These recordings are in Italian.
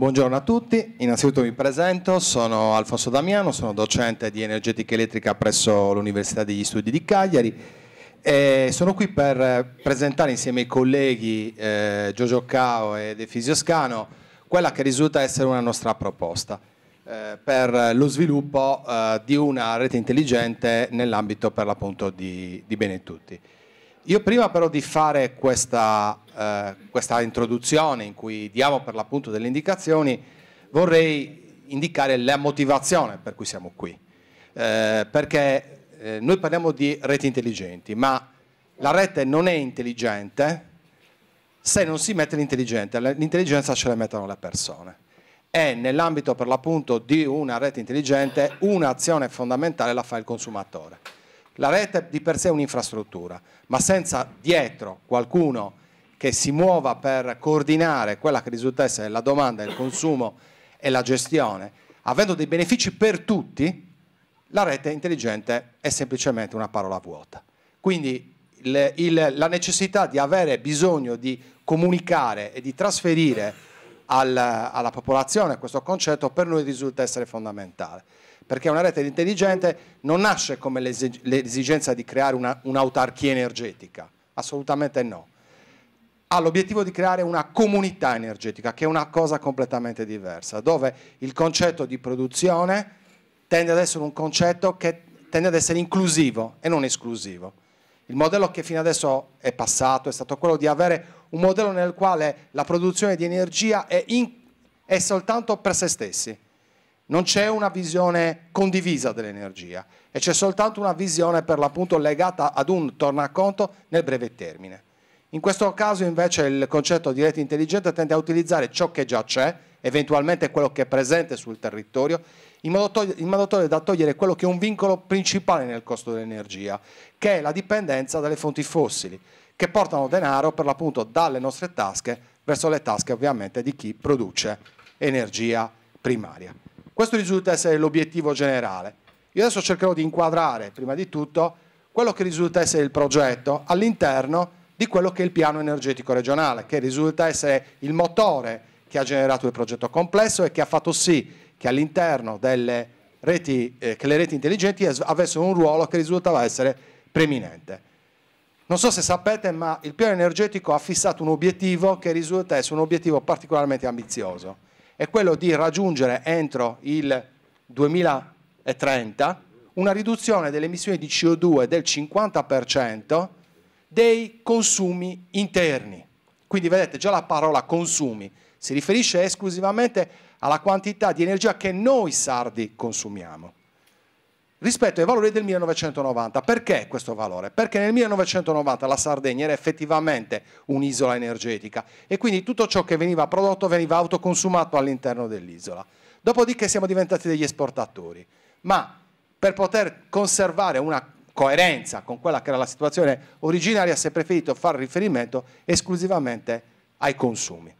Buongiorno a tutti, innanzitutto mi presento, sono Alfonso Damiano, sono docente di energetica elettrica presso l'Università degli Studi di Cagliari e sono qui per presentare insieme ai colleghi eh, Giorgio Cao ed Efisio Scano quella che risulta essere una nostra proposta eh, per lo sviluppo eh, di una rete intelligente nell'ambito per l'appunto di, di Benetutti. Io prima però di fare questa, eh, questa, introduzione in cui diamo per l'appunto delle indicazioni, vorrei indicare la motivazione per cui siamo qui. Eh, perché eh, noi parliamo di reti intelligenti, ma la rete non è intelligente se non si mette l'intelligente, l'intelligenza ce la mettono le persone. E nell'ambito per l'appunto di una rete intelligente un'azione fondamentale la fa il consumatore la rete di per sé è un'infrastruttura, ma senza dietro qualcuno che si muova per coordinare quella che risulta essere la domanda, il consumo e la gestione, avendo dei benefici per tutti, la rete intelligente è semplicemente una parola vuota. Quindi il, il, la necessità di avere bisogno di comunicare e di trasferire al, alla popolazione questo concetto per noi risulta essere fondamentale perché una rete intelligente non nasce come l'esigenza di creare un'autarchia energetica, assolutamente no. Ha l'obiettivo di creare una comunità energetica, che è una cosa completamente diversa, dove il concetto di produzione tende ad essere un concetto che tende ad essere inclusivo e non esclusivo. Il modello che fino adesso è passato è stato quello di avere un modello nel quale la produzione di energia è, in, è soltanto per se stessi. Non c'è una visione condivisa dell'energia e c'è soltanto una visione per l'appunto legata ad un tornaconto nel breve termine. In questo caso invece il concetto di rete intelligente tende a utilizzare ciò che già c'è eventualmente quello che è presente sul territorio, in modo, togli- in modo togli- da togliere quello che è un vincolo principale nel costo dell'energia, che è la dipendenza dalle fonti fossili, che portano denaro per l'appunto dalle nostre tasche verso le tasche ovviamente di chi produce energia primaria. Questo risulta essere l'obiettivo generale. Io adesso cercherò di inquadrare prima di tutto quello che risulta essere il progetto all'interno di quello che è il piano energetico regionale, che risulta essere il motore che ha generato il progetto complesso e che ha fatto sì che all'interno delle reti, eh, che le reti intelligenti avessero un ruolo che risultava essere preminente. Non so se sapete, ma il piano energetico ha fissato un obiettivo che risulta essere un obiettivo particolarmente ambizioso, è quello di raggiungere entro il 2030 una riduzione delle emissioni di CO2 del 50% dei consumi interni. Quindi vedete già la parola consumi si riferisce esclusivamente alla quantità di energia che noi sardi consumiamo rispetto ai valori del 1990. Perché questo valore? Perché nel 1990 la Sardegna era effettivamente un'isola energetica e quindi tutto ciò che veniva prodotto veniva autoconsumato all'interno dell'isola. Dopodiché siamo diventati degli esportatori, ma per poter conservare una coerenza con quella che era la situazione originaria si è preferito fare riferimento esclusivamente ai consumi.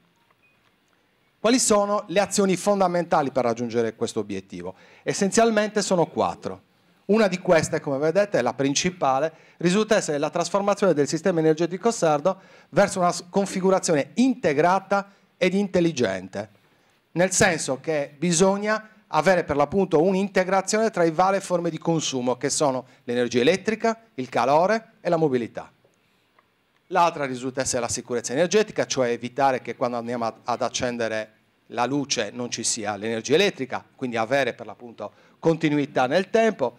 Quali sono le azioni fondamentali per raggiungere questo obiettivo? Essenzialmente sono quattro. Una di queste, come vedete, è la principale, risulta essere la trasformazione del sistema energetico sardo verso una configurazione integrata ed intelligente, nel senso che bisogna avere per l'appunto un'integrazione tra i varie forme di consumo che sono l'energia elettrica, il calore e la mobilità. L'altra risulta essere la sicurezza energetica, cioè evitare che quando andiamo ad accendere la luce non ci sia l'energia elettrica, quindi avere per l'appunto continuità nel tempo.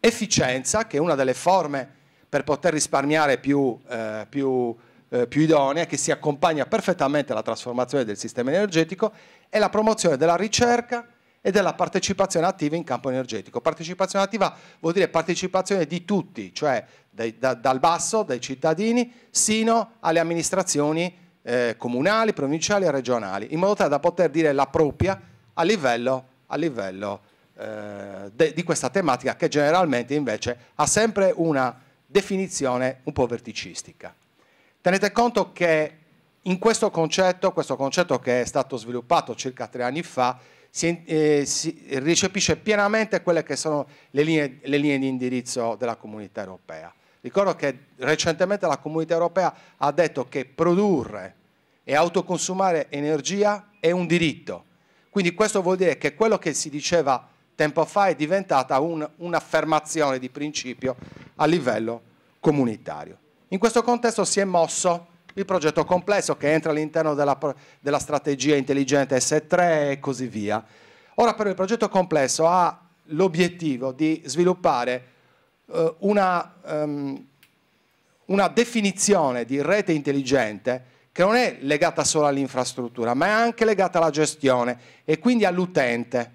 Efficienza, che è una delle forme per poter risparmiare più, eh, più, eh, più idonea, che si accompagna perfettamente alla trasformazione del sistema energetico, e la promozione della ricerca e della partecipazione attiva in campo energetico. Partecipazione attiva vuol dire partecipazione di tutti, cioè dai, da, dal basso, dai cittadini, sino alle amministrazioni eh, comunali, provinciali e regionali, in modo tale da poter dire la propria a livello, a livello eh, de, di questa tematica che generalmente invece ha sempre una definizione un po' verticistica. Tenete conto che in questo concetto, questo concetto che è stato sviluppato circa tre anni fa, si, eh, si recepisce pienamente quelle che sono le linee, le linee di indirizzo della comunità europea. Ricordo che recentemente la comunità europea ha detto che produrre e autoconsumare energia è un diritto. Quindi questo vuol dire che quello che si diceva tempo fa è diventata un'affermazione di principio a livello comunitario. In questo contesto si è mosso il progetto complesso che entra all'interno della, della strategia intelligente S3 e così via. Ora però il progetto complesso ha l'obiettivo di sviluppare eh, una, um, una, definizione di rete intelligente che non è legata solo all'infrastruttura, ma è anche legata alla gestione e quindi all'utente,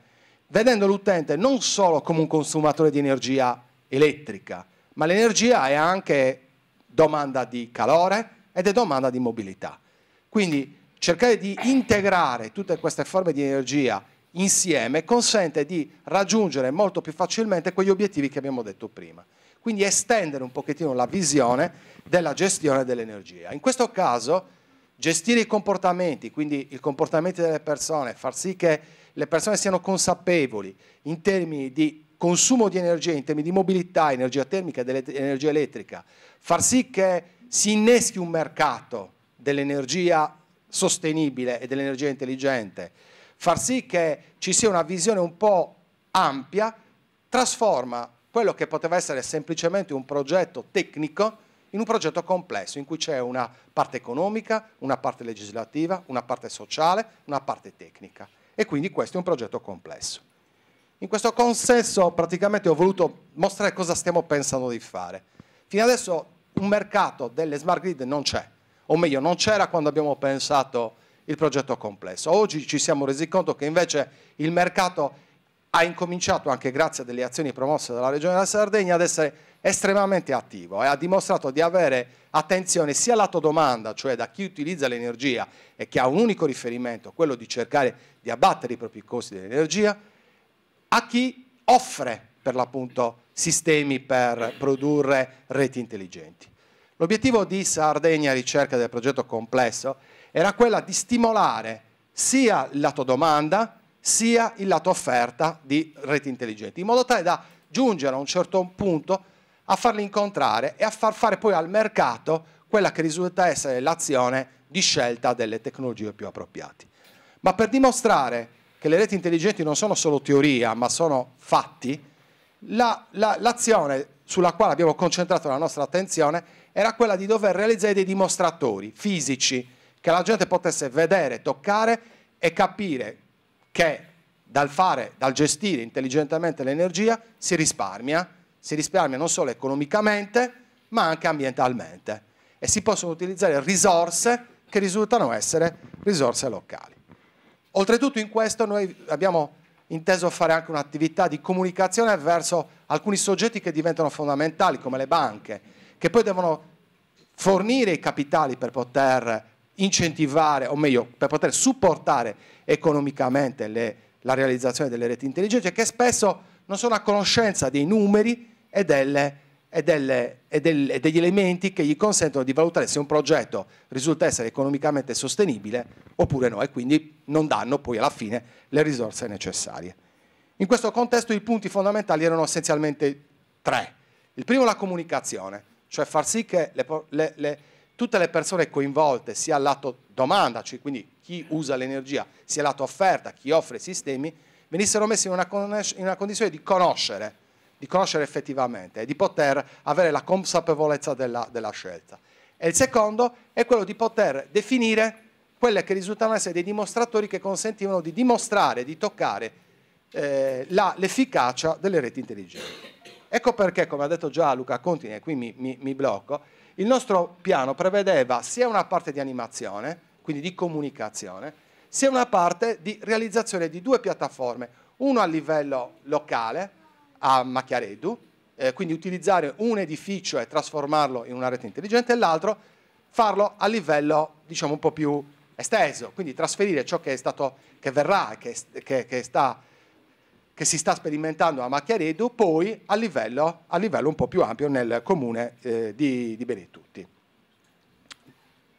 vedendo l'utente non solo come un consumatore di energia elettrica, ma l'energia è anche domanda di calore, ed è domanda di mobilità. Quindi cercare di integrare tutte queste forme di energia insieme consente di raggiungere molto più facilmente quegli obiettivi che abbiamo detto prima. Quindi estendere un pochettino la visione della gestione dell'energia. In questo caso gestire i comportamenti, quindi i comportamenti delle persone, far sì che le persone siano consapevoli in termini di consumo di energia, in termini di mobilità, energia termica, ed energia elettrica, far sì che si inneschi un mercato dell'energia sostenibile e dell'energia intelligente, far sì che ci sia una visione un po' ampia, trasforma quello che poteva essere semplicemente un progetto tecnico in un progetto complesso in cui c'è una parte economica, una parte legislativa, una parte sociale, una parte tecnica e quindi questo è un progetto complesso. In questo consenso praticamente ho voluto mostrare cosa stiamo pensando di fare. Fino adesso un mercato delle smart grid non c'è, o meglio non c'era quando abbiamo pensato il progetto complesso. Oggi ci siamo resi conto che invece il mercato ha incominciato, anche grazie a delle azioni promosse dalla Regione della Sardegna, ad essere estremamente attivo e ha dimostrato di avere attenzione sia lato domanda, cioè da chi utilizza l'energia e che ha un unico riferimento, quello di cercare di abbattere i propri costi dell'energia, a chi offre per l'appunto sistemi per produrre reti intelligenti. L'obiettivo di Sardegna Ricerca del progetto complesso era quella di stimolare sia il lato domanda sia il lato offerta di reti intelligenti, in modo tale da giungere a un certo punto a farli incontrare e a far fare poi al mercato quella che risulta essere l'azione di scelta delle tecnologie più appropriate. Ma per dimostrare che le reti intelligenti non sono solo teoria, ma sono fatti, la, la, l'azione sulla quale abbiamo concentrato la nostra attenzione era quella di dover realizzare dei dimostratori fisici che la gente potesse vedere, toccare e capire che dal fare, dal gestire intelligentemente l'energia si risparmia, si risparmia non solo economicamente ma anche ambientalmente e si possono utilizzare risorse che risultano essere risorse locali. Oltretutto in questo noi abbiamo inteso fare anche un'attività di comunicazione verso alcuni soggetti che diventano fondamentali, come le banche, che poi devono fornire i capitali per poter incentivare, o meglio, per poter supportare economicamente le, la realizzazione delle reti intelligenti, che spesso non sono a conoscenza dei numeri e delle e, delle, e, del, e, degli elementi che gli consentono di valutare se un progetto risulta essere economicamente sostenibile oppure no e quindi non danno poi alla fine le risorse necessarie. In questo contesto i punti fondamentali erano essenzialmente tre. Il primo la comunicazione, cioè far sì che le, le, le, tutte le persone coinvolte, sia lato domanda, cioè quindi chi usa l'energia, sia lato offerta, chi offre i sistemi, venissero messi in una, in una condizione di conoscere di conoscere effettivamente e di poter avere la consapevolezza della, della scelta. E il secondo è quello di poter definire quelle che risultavano essere dei dimostratori che consentivano di dimostrare, di toccare eh, l'efficacia delle reti intelligenti. Ecco perché, come ha detto già Luca Contini, e qui mi, mi, mi, blocco, il nostro piano prevedeva sia una parte di animazione, quindi di comunicazione, sia una parte di realizzazione di due piattaforme, uno a livello locale, a Macchiareddu, eh, quindi utilizzare un edificio e trasformarlo in una rete intelligente e l'altro farlo a livello diciamo un po' più esteso, quindi trasferire ciò che, è stato, che verrà, che, che, che sta che si sta sperimentando a Macchiaredo, poi a livello, a livello, un po' più ampio nel comune eh, di, di Benetutti.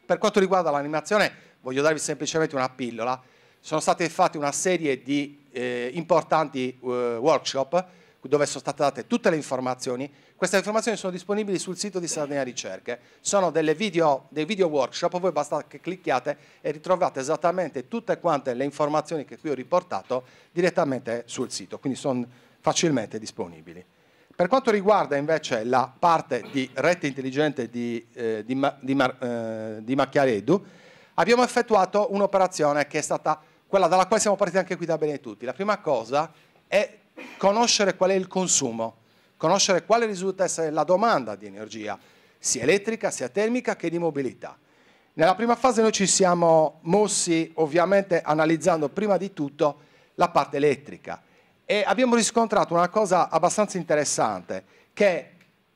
Per quanto riguarda l'animazione, voglio darvi semplicemente una pillola. Sono state fatte una serie di eh, importanti eh, workshop dove sono state date tutte le informazioni. Queste informazioni sono disponibili sul sito di Sardegna Ricerche. Sono video, dei video workshop, voi basta che clicchiate e ritrovate esattamente tutte quante le informazioni che qui ho riportato direttamente sul sito, quindi sono facilmente disponibili. Per quanto riguarda invece la parte di rete intelligente di, eh, di, di, eh, di Macchiareddu, abbiamo effettuato un'operazione che è stata quella dalla quale siamo partiti anche qui da Bene Tutti. La prima cosa è conoscere qual è il consumo, conoscere quale risulta essere la domanda di energia, sia elettrica, sia termica che di mobilità. Nella prima fase noi ci siamo mossi ovviamente analizzando prima di tutto la parte elettrica e abbiamo riscontrato una cosa abbastanza interessante che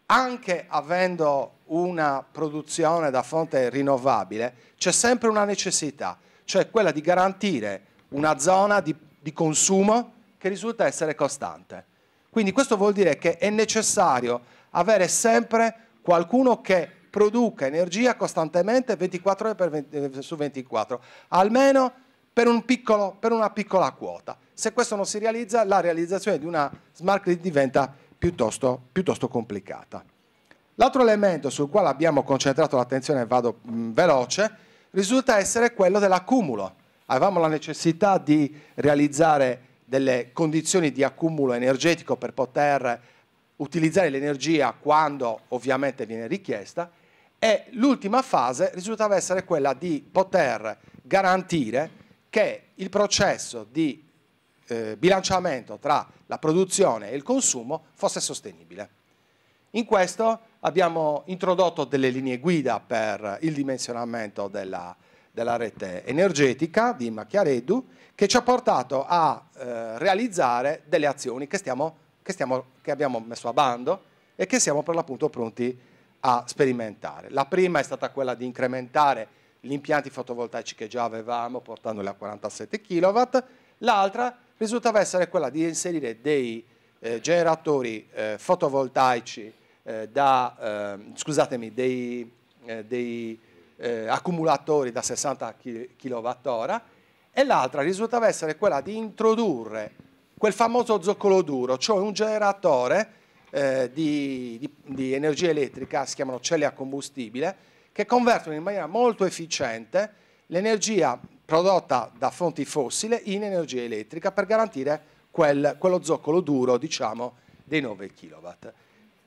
anche avendo una produzione da fonte rinnovabile c'è sempre una necessità, cioè quella di garantire una zona di, di consumo che risulta essere costante. Quindi questo vuol dire che è necessario avere sempre qualcuno che produca energia costantemente 24 ore 20, eh, su 24, almeno per, un piccolo, per, una piccola quota. Se questo non si realizza, la realizzazione di una smart grid diventa piuttosto, piuttosto complicata. L'altro elemento sul quale abbiamo concentrato l'attenzione, vado mh, mm, veloce, risulta essere quello dell'accumulo. Avevamo la necessità di realizzare delle condizioni di accumulo energetico per poter utilizzare l'energia quando ovviamente viene richiesta e l'ultima fase risultava essere quella di poter garantire che il processo di eh, bilanciamento tra la produzione e il consumo fosse sostenibile. In questo abbiamo introdotto delle linee guida per il dimensionamento della, della rete energetica di Macchiareddu che ci ha portato a eh, realizzare delle azioni che, stiamo, che, stiamo, che abbiamo messo a bando e che siamo per l'appunto pronti a sperimentare. La prima è stata quella di incrementare gli impianti fotovoltaici che già avevamo portandoli a 47 kW, l'altra risultava essere quella di inserire dei eh, generatori eh, fotovoltaici eh, da, ehm, scusatemi, dei, eh, dei eh, accumulatori da 60 kWh e l'altra risultava essere quella di introdurre quel famoso zoccolo duro, cioè un generatore eh, di, di, di energia elettrica, si chiamano celle a combustibile, che convertono in maniera molto efficiente l'energia prodotta da fonti fossili in energia elettrica per garantire quel, quello zoccolo duro diciamo, dei 9 kW.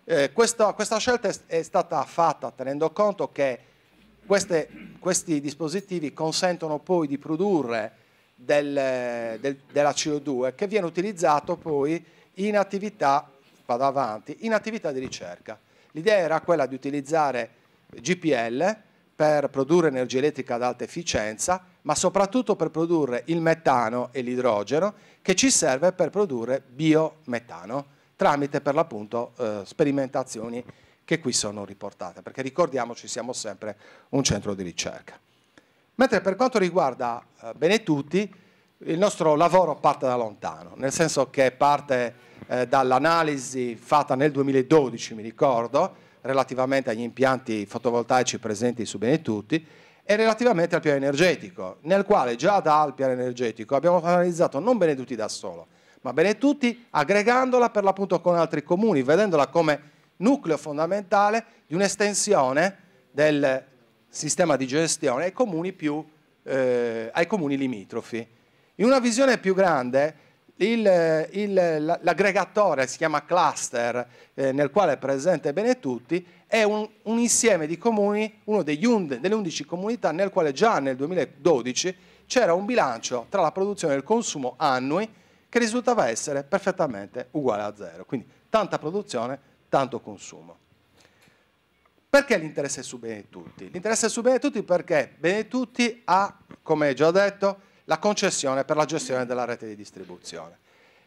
Eh, questa, questa scelta è, è, stata fatta tenendo conto che queste, questi dispositivi consentono poi di produrre del, del, della CO2 che viene utilizzato poi in attività, vado avanti, in attività di ricerca. L'idea era quella di utilizzare GPL per produrre energia elettrica ad alta efficienza, ma soprattutto per produrre il metano e l'idrogeno che ci serve per produrre biometano tramite per l'appunto eh, sperimentazioni che qui sono riportate, perché ricordiamoci siamo sempre un centro di ricerca. Mentre per quanto riguarda eh, tutti, il nostro lavoro parte da lontano, nel senso che parte eh, dall'analisi fatta nel 2012, mi ricordo, relativamente agli impianti fotovoltaici presenti su bene tutti e relativamente al piano energetico, nel quale già dal piano energetico abbiamo analizzato non bene tutti da solo, ma bene tutti aggregandola per l'appunto con altri comuni, vedendola come nucleo fondamentale di un'estensione del sistema di gestione ai comuni, più, eh, ai comuni limitrofi. In una visione più grande, l'aggregatore si chiama cluster, eh, nel quale è presente bene tutti, è un, un insieme di comuni, uno und, delle 11 comunità, nel quale già nel 2012 c'era un bilancio tra la produzione e il consumo annui che risultava essere perfettamente uguale a zero. Quindi tanta produzione, tanto consumo. Perché l'interesse è su bene tutti? L'interesse è su bene tutti perché bene tutti ha, come già detto, la concessione per la gestione della rete di distribuzione.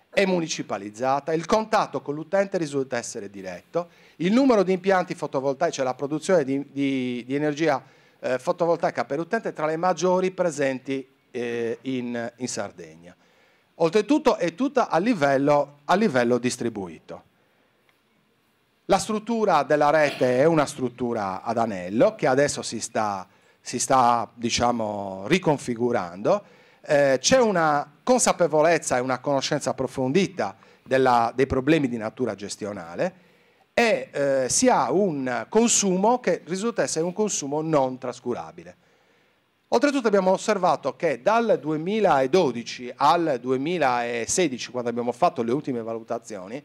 È municipalizzata, il contatto con l'utente risulta essere diretto, il numero di impianti fotovoltaici, cioè la produzione di, di, di energia eh, fotovoltaica per utente è tra le maggiori presenti eh, in, in, Sardegna. Oltretutto è tutta a livello, a livello distribuito. La struttura della rete è una struttura ad anello che adesso si sta, si sta diciamo, riconfigurando. Eh, c'è una consapevolezza e una conoscenza approfondita della, dei problemi di natura gestionale e eh, si ha un consumo che risulta essere un consumo non trascurabile. Oltretutto abbiamo osservato che dal 2012 al 2016, quando abbiamo fatto le ultime valutazioni,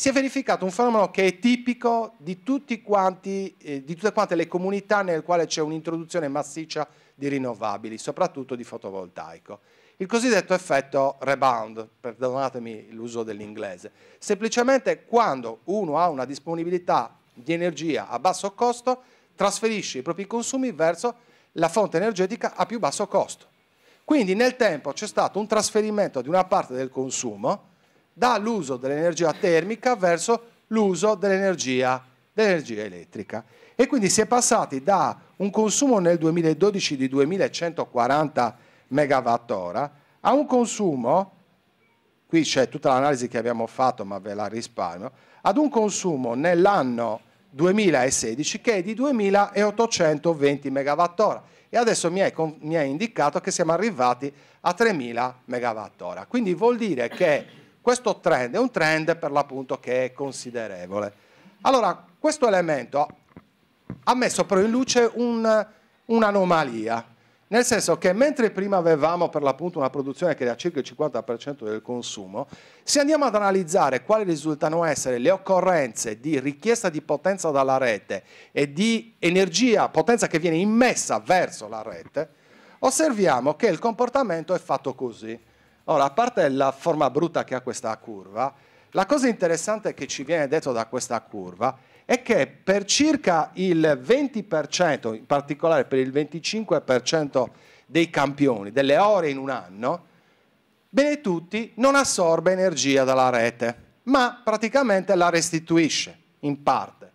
si è verificato un fenomeno che è tipico di, quanti, eh, di tutte quante le comunità nel quale c'è un'introduzione massiccia di rinnovabili, soprattutto di fotovoltaico. Il cosiddetto effetto rebound, perdonatemi l'uso dell'inglese, semplicemente quando uno ha una disponibilità di energia a basso costo, trasferisce i propri consumi verso la fonte energetica a più basso costo. Quindi nel tempo c'è stato un trasferimento di una parte del consumo, dall'uso dell'energia termica verso l'uso dell'energia dell elettrica. E quindi si è passati da un consumo nel 2012 di 2140 MWh a un consumo, qui c'è tutta l'analisi che abbiamo fatto ma ve la risparmio, ad un consumo nell'anno 2016 che è di 2820 MWh e adesso mi ha indicato che siamo arrivati a 3000 MWh. Quindi vuol dire che questo trend è un trend per l'appunto che è considerevole. Allora, questo elemento ha messo però in luce un, un'anomalia, nel senso che mentre prima avevamo per l'appunto una produzione che era circa il 50% del consumo, se andiamo ad analizzare quali risultano essere le occorrenze di richiesta di potenza dalla rete e di energia, potenza che viene immessa verso la rete, osserviamo che il comportamento è fatto così. Ora, a parte la forma brutta che ha questa curva, la cosa interessante che ci viene detto da questa curva è che per circa il 20%, in particolare per il 25% dei campioni, delle ore in un anno, Benetutti non assorbe energia dalla rete, ma praticamente la restituisce in parte.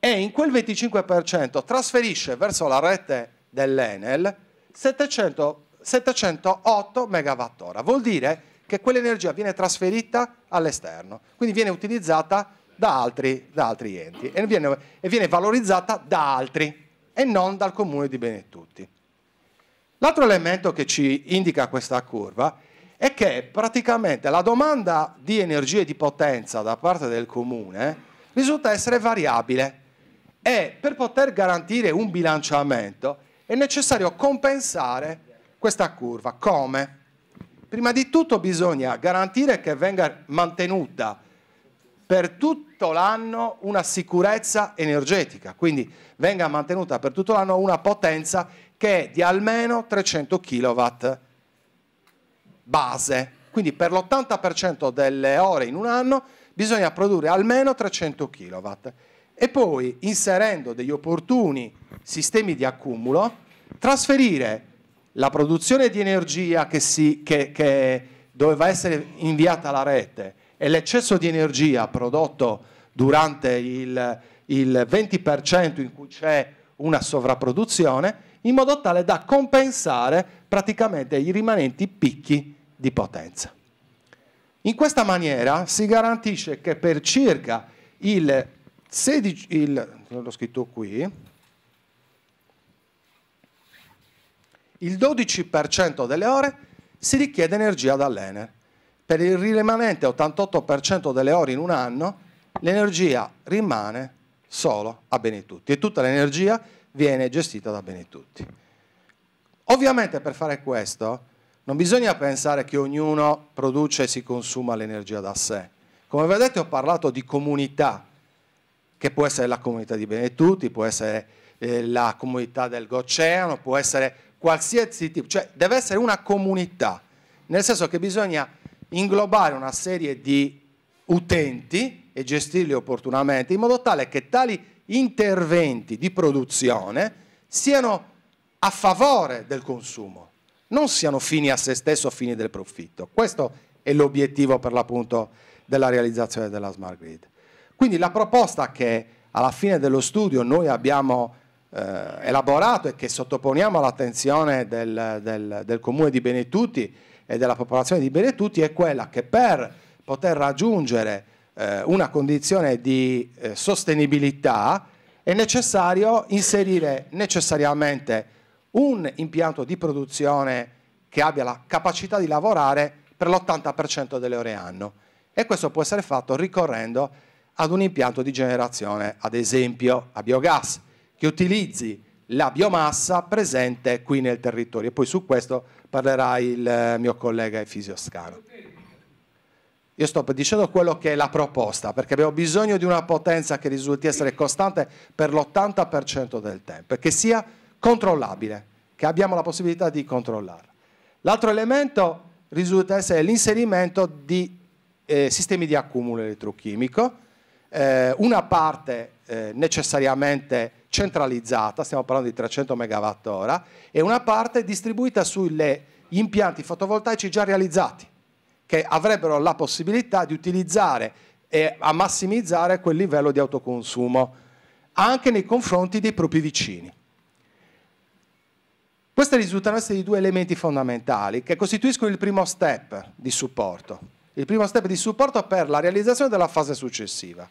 E in quel 25% trasferisce verso la rete dell'Enel 700 708 MWh. Vuol dire che quell'energia viene trasferita all'esterno, quindi viene utilizzata da altri, da altri enti e viene, e viene valorizzata da altri e non dal comune di Benetutti. L'altro elemento che ci indica questa curva è che praticamente la domanda di energia e di potenza da parte del comune risulta essere variabile e per poter garantire un bilanciamento è necessario compensare questa curva. Come? Prima di tutto bisogna garantire che venga mantenuta per tutto l'anno una sicurezza energetica, quindi venga mantenuta per tutto l'anno una potenza che è di almeno 300 kW base. Quindi per l'80% delle ore in un anno bisogna produrre almeno 300 kW. E poi, inserendo degli opportuni sistemi di accumulo, trasferire la produzione di energia che, si, che, che doveva essere inviata alla rete e l'eccesso di energia prodotto durante il, il 20% in cui c'è una sovrapproduzione, in modo tale da compensare praticamente i rimanenti picchi di potenza. In questa maniera si garantisce che per circa il 16, il, l'ho scritto qui, il 12% delle ore si richiede energia dall'Ener. Per il rimanente 88% delle ore in un anno l'energia rimane solo a Benetutti e tutta l'energia viene gestita da Benetutti. Ovviamente per fare questo non bisogna pensare che ognuno produce e si consuma l'energia da sé. Come vedete ho parlato di comunità, che può essere la comunità di Benetutti, può essere eh, la comunità del Goceano, può essere qualsiasi tipo, cioè deve essere una comunità, nel senso che bisogna inglobare una serie di utenti e gestirli opportunamente in modo tale che tali interventi di produzione siano a favore del consumo, non siano fini a se stesso, fini del profitto. Questo è l'obiettivo per l'appunto della realizzazione della smart grid. Quindi la proposta che alla fine dello studio noi abbiamo eh, elaborato e che sottoponiamo all'attenzione del, del, del, comune di Benetutti e della popolazione di Benetutti è quella che per poter raggiungere eh, una condizione di eh, sostenibilità è necessario inserire necessariamente un impianto di produzione che abbia la capacità di lavorare per l'80% delle ore anno e questo può essere fatto ricorrendo ad un impianto di generazione, ad esempio a biogas che utilizzi la biomassa presente qui nel territorio. E poi su questo parlerà il eh, mio collega Efisio Scaro. Io sto dicendo quello che è la proposta, perché abbiamo bisogno di una potenza che risulti essere costante per l'80% del tempo e che sia controllabile, che abbiamo la possibilità di controllarla. L'altro elemento risulta essere l'inserimento di eh, sistemi di accumulo elettrochimico, eh, una parte eh, necessariamente centralizzata, stiamo parlando di 300 MWh, e una parte distribuita sugli impianti fotovoltaici già realizzati, che avrebbero la possibilità di utilizzare e a massimizzare quel livello di autoconsumo, anche nei confronti dei propri vicini. Questi risultano essere i due elementi fondamentali che costituiscono il primo step di supporto, il primo step di supporto per la realizzazione della fase successiva.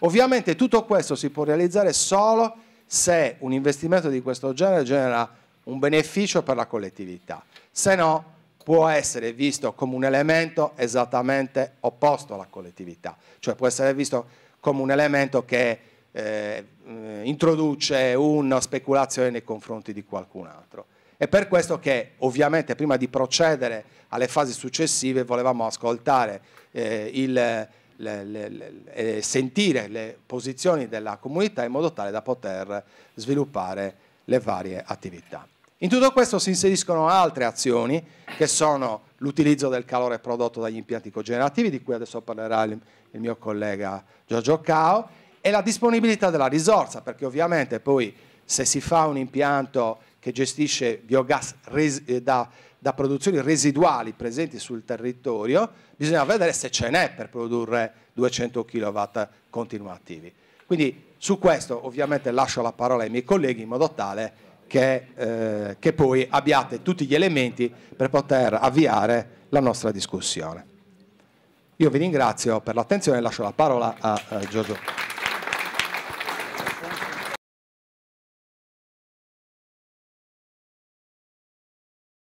Ovviamente tutto questo si può realizzare solo se un investimento di questo genere genera un beneficio per la collettività, se no può essere visto come un elemento esattamente opposto alla collettività, cioè può essere visto come un elemento che eh, introduce una speculazione nei confronti di qualcun altro. È per questo che ovviamente prima di procedere alle fasi successive volevamo ascoltare eh, il le, le, le, sentire le posizioni della comunità in modo tale da poter sviluppare le varie attività. In tutto questo si inseriscono altre azioni che sono l'utilizzo del calore prodotto dagli impianti cogenerativi, di cui adesso parlerà il, il mio collega Giorgio Cao, e la disponibilità della risorsa, perché ovviamente poi se si fa un impianto che gestisce biogas eh, da da produzioni residuali presenti sul territorio, bisogna vedere se ce n'è per produrre 200 kW continuativi. Quindi su questo ovviamente lascio la parola ai miei colleghi in modo tale che, eh, che poi abbiate tutti gli elementi per poter avviare la nostra discussione. Io vi ringrazio per l'attenzione e lascio la parola a, a eh, Giorgio.